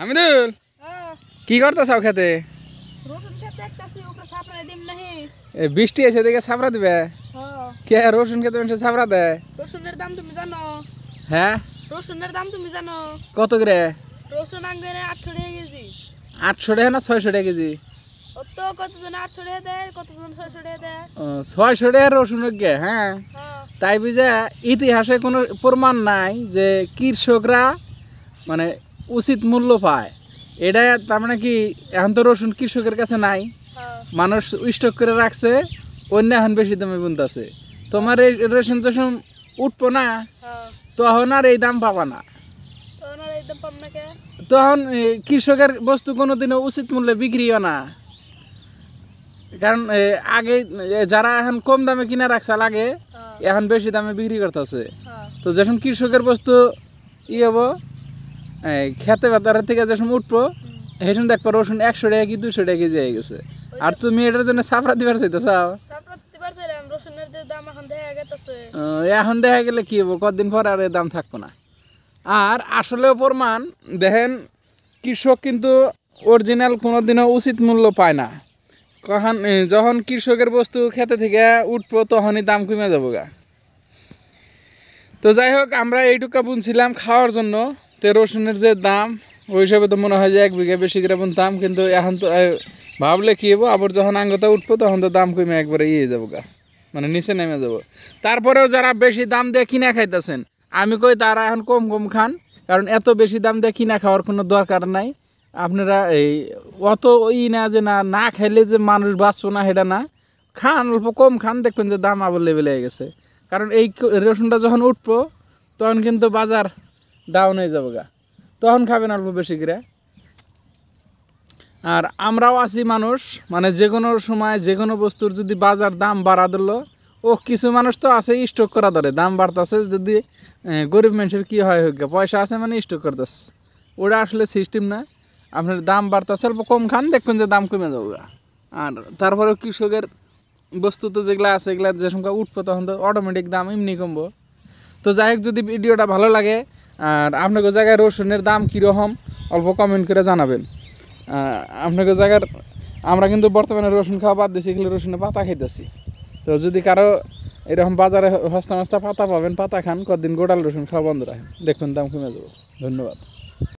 হামিদুল হ্যাঁ। কি করতেছ খেতে বৃষ্টি এসে দেখে সাবরা দিবে হ্যাঁ। কে রসুন খেতে মানুষ সাবরা দেয় রসুনের দাম তুমি জানো হ্যাঁ রসুনের দাম তুমি জানো কত করে রসুন আঙ্গুরে আটশো টাকা কেজি আটশো টাকা না ছয়শো টাকা কেজি আটশো দেয় ছয়শো দেয় ছয়শো রসুন হ্যাঁ? হ্যাঁ তাই বুঝে ইতিহাসে কোনো প্রমাণ নাই যে কৃষকরা মানে উচিত মূল্য পায় এটা তার মানে কি এখন তো রসুন কৃষকের কাছে নাই হ্যাঁ। মানুষ স্টক করে রাখছে অন্য এখন বেশি দামে আছে তোমার এই রসুন যখন উঠবো না হ্যাঁ। তখন আর এই দাম পাবা না তখন কৃষকের বস্তু কোনোদিনও উচিত মূল্যে বিক্রিও না কারণ আগে যারা এখন কম দামে কিনে রাখছে লাগে হ্যাঁ। এখন বেশি দামে বিক্রি করতেছে তো যখন কৃষকের বস্তু ই হবো খেতে পাতার থেকে যে সময় উঠবো সেই সময় দেখবো রসুন একশো টাকা কি দুশো টাকা কেজি হয়ে গেছে আর তুমি এটার জন্য সাফরা দিবার চাইতে চাও এখন দেখা গেলে কি হবো কদিন পর আর দাম থাকবো না আর আসলে প্রমাণ দেখেন কৃষক কিন্তু অরিজিনাল কোনো দিনও উচিত মূল্য পায় না কখন যখন কৃষকের বস্তু খেতে থেকে উঠবো তখনই দাম কমে যাবো গা তো যাই হোক আমরা এইটুকা বুনছিলাম খাওয়ার জন্য তো রসুনের যে দাম ওই হিসাবে তো মনে হয় যে এক বিঘা বেশি গ্রাম দাম কিন্তু এখন তো ভাবলে কি হবো আবার যখন আঙ্গতা উঠবো তখন তো দাম কমে একবারে ইয়ে যাবো গা মানে নিচে নেমে যাব তারপরেও যারা বেশি দাম দিয়ে কিনা খাইতেছেন আমি কই তারা এখন কম কম খান কারণ এত বেশি দাম দিয়ে কিনা খাওয়ার কোনো দরকার নাই আপনারা এই অত ই না যে না না খাইলে যে মানুষ বাঁচবো না সেটা না খান অল্প কম খান দেখবেন যে দাম আবার লেভেলে গেছে কারণ এই রসুনটা যখন উঠবো তখন কিন্তু বাজার ডাউন হয়ে যাবো গা তখন খাবেন অল্প বেশি করে আর আমরাও আছি মানুষ মানে যে কোনো সময় যে কোনো বস্তুর যদি বাজার দাম বাড়া দিল ও কিছু মানুষ তো আছে স্টক করা ধরে দাম বাড়তেছে যদি গরিব মানুষের কী হয় হোক পয়সা আছে মানে স্টক করতেছে ওটা আসলে সিস্টেম না আপনার দাম বাড়তেছে অল্প কম খান দেখুন যে দাম কমে যাবো আর তারপরে কৃষকের বস্তু তো যেগুলো আছে এগুলো যে সময় উঠবো তখন তো অটোমেটিক দাম এমনি কমবো তো যাই হোক যদি ভিডিওটা ভালো লাগে আর আপনাদের জায়গায় রসুনের দাম কীরকম অল্প কমেন্ট করে জানাবেন আপনাকে জায়গার আমরা কিন্তু বর্তমানে রসুন খাওয়া বাদ দিয়েছি এগুলো রসুনের পাতা খাইতেছি তো যদি কারো এরকম বাজারে হস্তা হস্তা পাতা পাবেন পাতা খান কদিন গোটাল রসুন খাওয়া বন্ধ রাখেন দেখুন দাম কমে যাব ধন্যবাদ